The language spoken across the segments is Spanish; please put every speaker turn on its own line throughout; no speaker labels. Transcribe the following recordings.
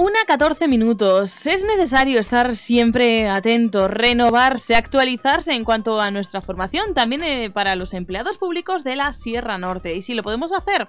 Una 14 minutos. Es necesario estar siempre atento, renovarse, actualizarse en cuanto a nuestra formación, también eh, para los empleados públicos de la Sierra Norte. ¿Y si lo podemos hacer?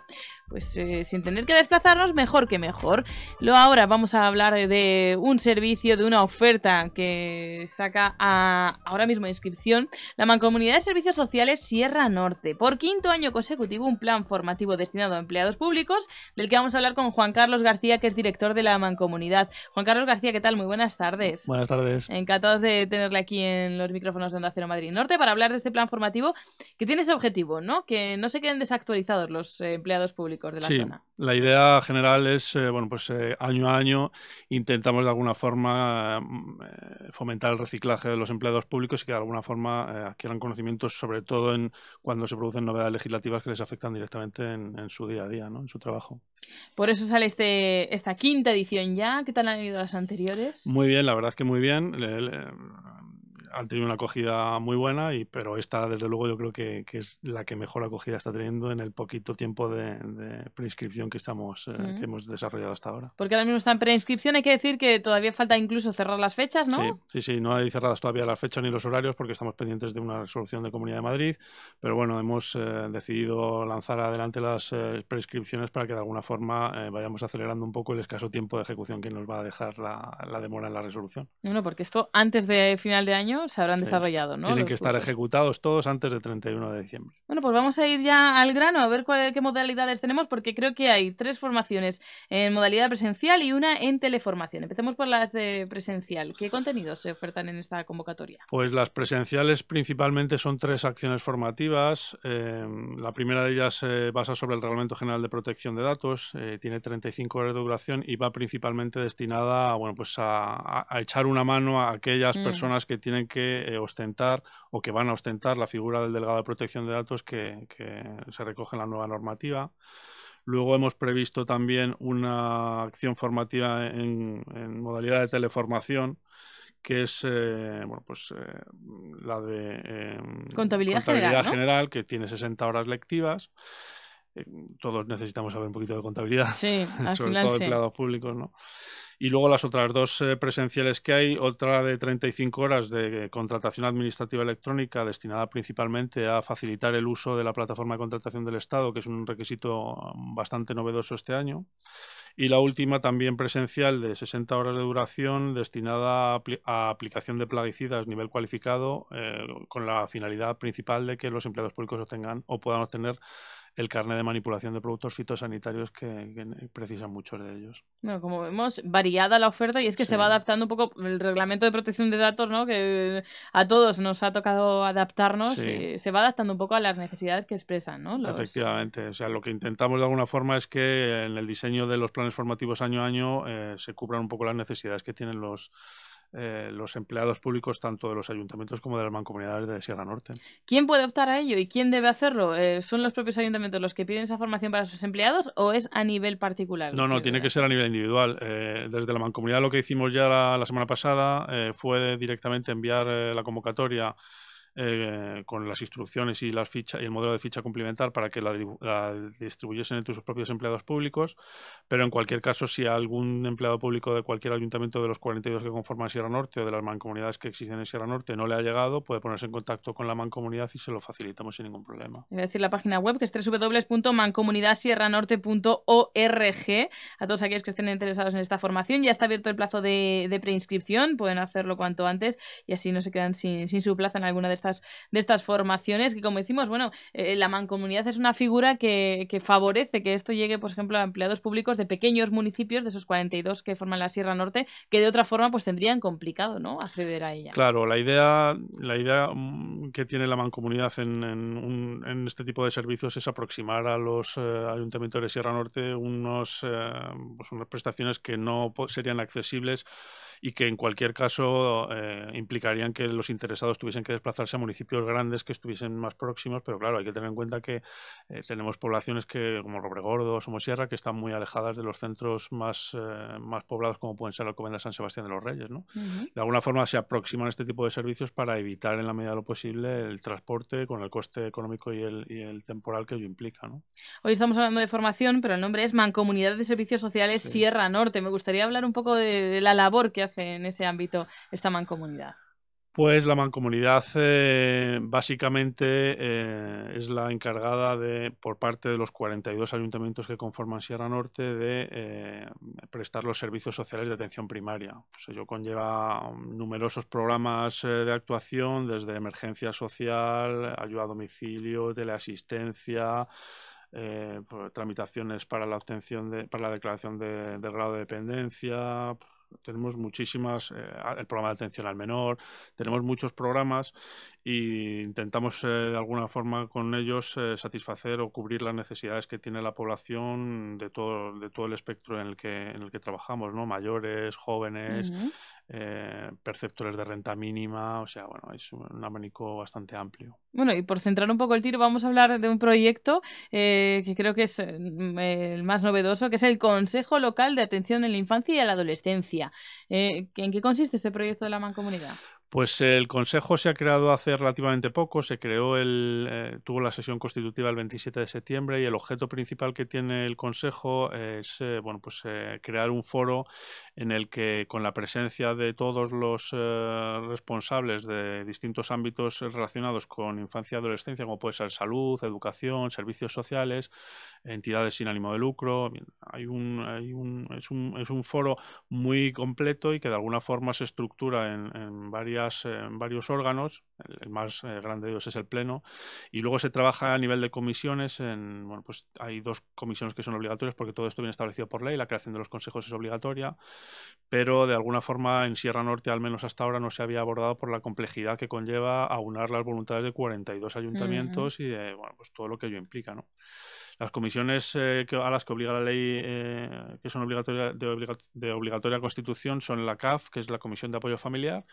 pues eh, sin tener que desplazarnos, mejor que mejor. Lo ahora vamos a hablar de un servicio, de una oferta que saca a, ahora mismo inscripción la Mancomunidad de Servicios Sociales Sierra Norte. Por quinto año consecutivo, un plan formativo destinado a empleados públicos, del que vamos a hablar con Juan Carlos García, que es director de la Mancomunidad. Juan Carlos García, ¿qué tal? Muy buenas tardes. Buenas tardes. Encantados de tenerle aquí en los micrófonos de Onda Cero Madrid Norte para hablar de este plan formativo que tiene ese objetivo, ¿no? Que no se queden desactualizados los eh, empleados públicos la sí,
La idea general es, eh, bueno, pues eh, año a año intentamos de alguna forma eh, fomentar el reciclaje de los empleados públicos y que de alguna forma adquieran conocimientos, sobre todo en cuando se producen novedades legislativas que les afectan directamente en, su día a día, ¿no? en su trabajo.
Por eso sale este, esta quinta edición ya. ¿Qué tal han ido las anteriores?
Muy bien, la verdad es que muy bien han tenido una acogida muy buena, y, pero esta, desde luego, yo creo que, es la que mejor acogida está teniendo en el poquito tiempo de, preinscripción que, estamos, eh, que hemos desarrollado hasta ahora.
Porque ahora mismo está en preinscripción, hay que decir que todavía falta incluso cerrar las fechas, ¿no?
Sí, sí, no hay cerradas todavía las fechas ni los horarios porque estamos pendientes de una resolución de Comunidad de Madrid, pero bueno, hemos eh, decidido lanzar adelante las eh, preinscripciones para que de alguna forma vayamos acelerando un poco el escaso tiempo de ejecución que nos va a dejar la, la demora en la resolución.
Bueno, porque esto antes de final de año se habrán desarrollado, ¿no? Tienen que estar
ejecutados todos antes del 31 de diciembre.
Bueno, pues vamos a ir ya al grano, a ver qué modalidades tenemos, porque creo que hay tres formaciones en modalidad presencial y una en teleformación. Empecemos por las de presencial. ¿Qué contenidos se ofertan en esta convocatoria?
Pues las presenciales principalmente son tres acciones formativas. Em, la primera de ellas se basa sobre el Reglamento General de Protección de Datos, eh, tiene 35 horas de duración y va principalmente destinada a, bueno, pues a, echar una mano a aquellas mm. personas que tienen que eh, ostentar o que van a ostentar la figura del delegado de protección de datos que, se recoge en la nueva normativa. Luego hemos previsto también una acción formativa en, modalidad de teleformación que es eh, bueno, pues, eh, la de em, contabilidad, general, que tiene 60 horas lectivas eh, todos necesitamos saber un poquito de contabilidad, sí, sobre todo empleados públicos, Y luego las otras dos eh, presenciales que hay, otra de 35 horas de contratación administrativa electrónica destinada principalmente a facilitar el uso de la plataforma de contratación del Estado, que es un requisito um, bastante novedoso este año. Y la última también presencial de 60 horas de duración destinada a, aplicación de plaguicidas nivel cualificado eh, con la finalidad principal de que los empleados públicos obtengan o puedan obtener el carnet de manipulación de productos fitosanitarios que, precisan muchos de ellos.
Bueno, como vemos, variada la oferta y es que se va adaptando un poco el reglamento de protección de datos, ¿no? Que eh, a todos nos ha tocado adaptarnos se va adaptando un poco a las necesidades que expresan, ¿no?
Efectivamente, o sea, lo que intentamos de alguna forma es que en el diseño de los planes formativos año a año eh, se cubran un poco las necesidades que tienen los eh, los empleados públicos tanto de los ayuntamientos como de las mancomunidades de Sierra Norte.
¿Quién puede optar a ello y quién debe hacerlo? Eh, ¿Son los propios ayuntamientos los que piden esa formación para sus empleados o es a nivel particular? No, no, eh,
tiene que ser a nivel individual. desde la mancomunidad lo que hicimos ya la semana pasada fue directamente enviar la convocatoria eh, con las instrucciones y, las fichas y el modelo de ficha complementar para que la, distribuyesen entre sus propios empleados públicos, pero en cualquier caso, si algún empleado público de cualquier ayuntamiento de los 42 que conforman Sierra Norte o de las mancomunidades que existen en Sierra Norte no le ha llegado, puede ponerse en contacto con la mancomunidad y se lo facilitamos sin ningún problema.
Voy a decir la página web que es www.mancomunidadsierranorte.org. A todos aquellos que estén interesados en esta formación, ya está abierto el plazo de, preinscripción, pueden hacerlo cuanto antes y así no se quedan sin, sin su plaza en alguna de de estas formaciones, que como decimos, bueno, eh, la mancomunidad es una figura que, favorece que esto llegue, por ejemplo, a empleados públicos de pequeños municipios, de esos 42 que forman la Sierra Norte, que de otra forma pues tendrían complicado, ¿no?, acceder a ella.
Claro, la idea, la idea mm, que tiene la mancomunidad en, este tipo de servicios es aproximar a los eh, ayuntamientos de Sierra Norte unos, eh, pues, unas prestaciones que no serían accesibles y que en cualquier caso eh, implicarían que los interesados tuviesen que desplazarse a municipios grandes que estuviesen más próximos, pero claro, hay que tener en cuenta que eh, tenemos poblaciones que como Robregordo o Somosierra que están muy alejadas de los centros más, eh, más poblados como pueden ser la Comenda San Sebastián de los Reyes. De alguna forma se aproximan este tipo de servicios para evitar en la medida de lo posible el transporte con el coste económico y el, temporal que ello implica.
Hoy estamos hablando de formación, pero el nombre es Mancomunidad de Servicios Sociales Sierra Norte. Me gustaría hablar un poco de, de la labor que en ese ámbito esta mancomunidad?
Pues la mancomunidad eh, básicamente eh, es la encargada de, por parte de los 42 ayuntamientos que conforman Sierra Norte, de eh, prestar los servicios sociales de atención primaria. Pues ello conlleva um, numerosos programas de actuación, desde emergencia social, ayuda a domicilio, teleasistencia, pues, tramitaciones para la obtención de, para la declaración de, del grado de dependencia, tenemos muchísimas, eh, el programa de atención al menor, tenemos muchos programas e intentamos eh, de alguna forma con ellos eh, satisfacer o cubrir las necesidades que tiene la población de todo, de todo el espectro en el que, en el que trabajamos, ¿no? Mayores, jóvenes, eh, perceptores de renta mínima, o sea, bueno, es un abanico bastante amplio.
Bueno, y por centrar un poco el tiro, vamos a hablar de un proyecto que creo que es mm, el más novedoso, que es el Consejo Local de Atención en la Infancia y a la Adolescencia. ¿En qué consiste este proyecto de la Mancomunidad?
Pues el Consejo se ha creado hace relativamente poco, se creó el, eh, tuvo la sesión constitutiva el 27 de septiembre y el objeto principal que tiene el Consejo es eh, bueno, pues, eh, crear un foro en el que con la presencia de todos los responsables de distintos ámbitos relacionados con infancia y adolescencia, como puede ser salud, educación, servicios sociales, entidades sin ánimo de lucro, hay un, hay un, es, un es, un, foro muy completo y que de alguna forma se estructura en varias en eh, varios órganos, el más eh, grande de ellos es el Pleno, y luego se trabaja a nivel de comisiones, en, bueno, pues hay dos comisiones que son obligatorias porque todo esto viene establecido por ley, la creación de los consejos es obligatoria, pero de alguna forma en Sierra Norte, al menos hasta ahora, no se había abordado por la complejidad que conlleva aunar las voluntades de 42 mm, mm. ayuntamientos y de bueno, pues todo lo que ello implica. ¿no? Las comisiones eh, que, a las que obliga la ley, eh, que son obligatoria, de, obligatoria constitución, son la CAF, que es la Comisión de Apoyo Familiar,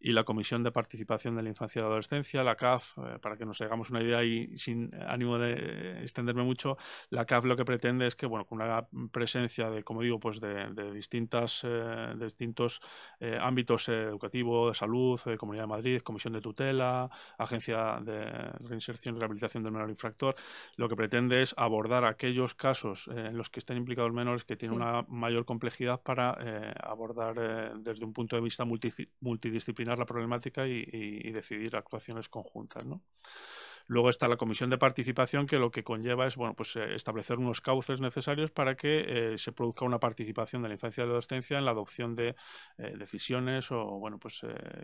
y la Comisión de Participación de la Infancia y la Adolescencia. La CAF, eh, para que nos hagamos una idea y sin ánimo de extenderme mucho, la CAF lo que pretende es que, bueno, con una presencia de, como digo, pues de, distintas, de distintos ámbitos educativo, de salud, de Comunidad de Madrid, Comisión de Tutela, Agencia de Reinserción y Rehabilitación del Menor Infractor, lo que pretende es abordar aquellos casos eh, en los que estén implicados menores que tienen una mayor complejidad para eh, abordar eh, desde un punto de vista multidisciplinar la problemática y, y decidir actuaciones conjuntas. ¿no? Luego está la comisión de participación que lo que conlleva es bueno, pues, eh, establecer unos cauces necesarios para que eh, se produzca una participación de la infancia y la adolescencia en la adopción de eh, decisiones o bueno, pues,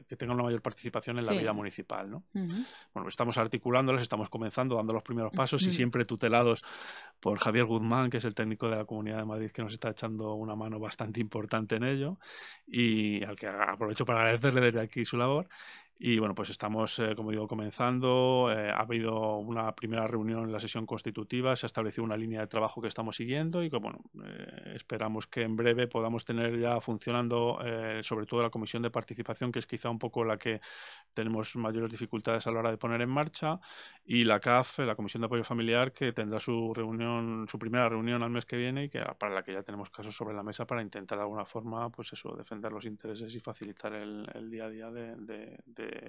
que tengan una mayor participación en la vida municipal. ¿no? Bueno, estamos articulándolas, estamos comenzando, dando los primeros pasos y siempre tutelados por Javier Guzmán, que es el técnico de la Comunidad de Madrid que nos está echando una mano bastante importante en ello y al que aprovecho para agradecerle desde aquí su labor y bueno, pues estamos, eh, como digo, comenzando. Eh, ha habido una primera reunión en la sesión constitutiva, se ha establecido una línea de trabajo que estamos siguiendo y que, bueno, eh, esperamos que en breve podamos tener ya funcionando, sobre todo la comisión de participación, que es quizá un poco la que tenemos mayores dificultades a la hora de poner en marcha y la CAF, eh, la Comisión de Apoyo Familiar, que tendrá su reunión, su primera reunión al mes que viene y que ah, para la que ya tenemos casos sobre la mesa para intentar de alguna forma, pues eso, defender los intereses y facilitar el, día a día de,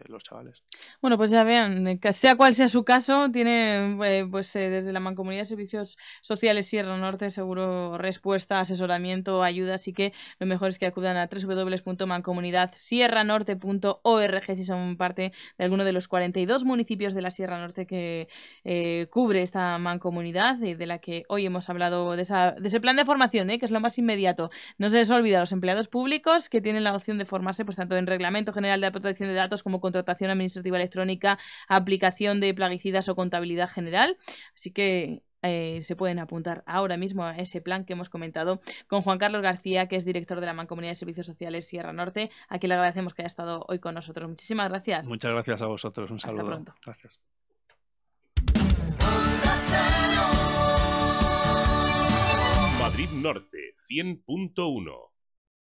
los chavales. Bueno, pues ya vean, eh, sea cual sea su caso, tiene eh, pues desde la Mancomunidad de Servicios Sociales Sierra Norte seguro respuesta, asesoramiento, ayuda, así que lo mejor es que acudan a www.mancomunidadsierranorte.org si son parte de alguno de los 42 municipios de la Sierra Norte que eh, cubre esta mancomunidad de la que hoy hemos hablado de, ese plan de formación, eh, que es lo más inmediato. No se les olvida a los empleados públicos que tienen la opción de formarse pues, tanto en Reglamento General de Protección de Datos como Contratación Administrativa Electrónica, aplicación de plaguicidas o contabilidad general. Así que eh, se pueden apuntar ahora mismo a ese plan que hemos comentado con Juan Carlos García, que es director de la Mancomunidad de Servicios Sociales Sierra Norte, a quien le agradecemos que haya estado hoy con nosotros. Muchísimas gracias.
Muchas gracias a vosotros. Un saludo. Hasta pronto. Gracias. Madrid Norte 100.1